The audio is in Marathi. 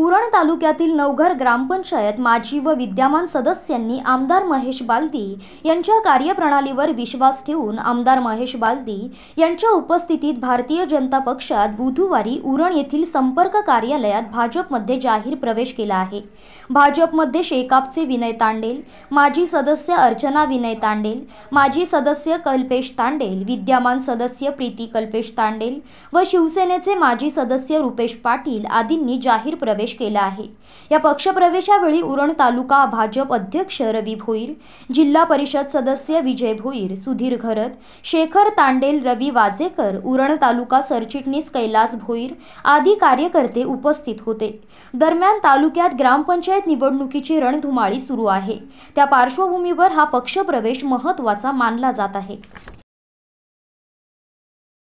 उरण तालुक्यातील नवघर ग्रामपंचायत माजी व विद्यमान सदस्यांनी आमदार महेश बालदी यांच्या कार्यप्रणालीवर विश्वास ठेवून आमदार महेश बालदी यांच्या उपस्थितीत भारतीय जनता पक्षात बुधवारी उरण येथील संपर्क कार्यालयात भाजपमध्ये जाहीर प्रवेश केला आहे भाजपमध्ये शेकापचे विनय तांडेल माजी सदस्य अर्चना विनय तांडेल माजी सदस्य कल्पेश तांडेल विद्यमान सदस्य प्रीती कल्पेश तांडेल व शिवसेनेचे माजी सदस्य रुपेश पाटील आदींनी जाहीर प्रवेश केला आहे या पक्षप्रवेशावेळी उरण तालुका भाजप अध्यक्ष रवी भोईर जिल्हा परिषद सदस्य विजय भोईर सुधीर घरत शेखर तांडेल रवी वाजेकर उरण तालुका सरचिटणीस कैलास भोईर आदी कार्यकर्ते उपस्थित होते दरम्यान तालुक्यात ग्रामपंचायत निवडणुकीची रणधुमाळी सुरू आहे त्या पार्श्वभूमीवर हा पक्षप्रवेश महत्वाचा मानला जात आहे